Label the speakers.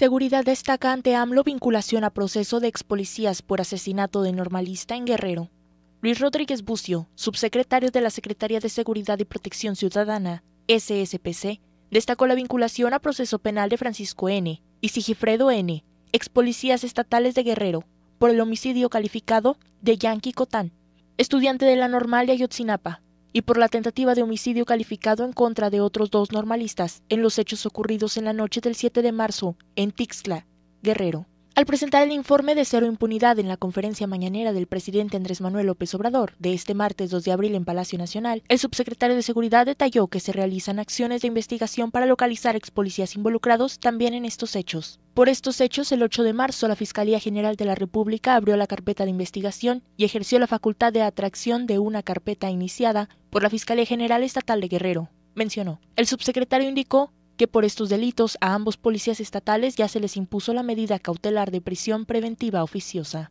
Speaker 1: Seguridad destaca ante AMLO vinculación a proceso de expolicías por asesinato de normalista en Guerrero. Luis Rodríguez Bucio, subsecretario de la Secretaría de Seguridad y Protección Ciudadana, SSPC, destacó la vinculación a proceso penal de Francisco N. y Sigifredo N., ex policías estatales de Guerrero, por el homicidio calificado de Yankee Cotán, estudiante de la normal de Ayotzinapa, y por la tentativa de homicidio calificado en contra de otros dos normalistas en los hechos ocurridos en la noche del 7 de marzo en Tixla, Guerrero. Al presentar el informe de cero impunidad en la conferencia mañanera del presidente Andrés Manuel López Obrador de este martes 2 de abril en Palacio Nacional, el subsecretario de Seguridad detalló que se realizan acciones de investigación para localizar expolicías involucrados también en estos hechos. Por estos hechos, el 8 de marzo, la Fiscalía General de la República abrió la carpeta de investigación y ejerció la facultad de atracción de una carpeta iniciada por la Fiscalía General Estatal de Guerrero mencionó. El subsecretario indicó que por estos delitos a ambos policías estatales ya se les impuso la medida cautelar de prisión preventiva oficiosa.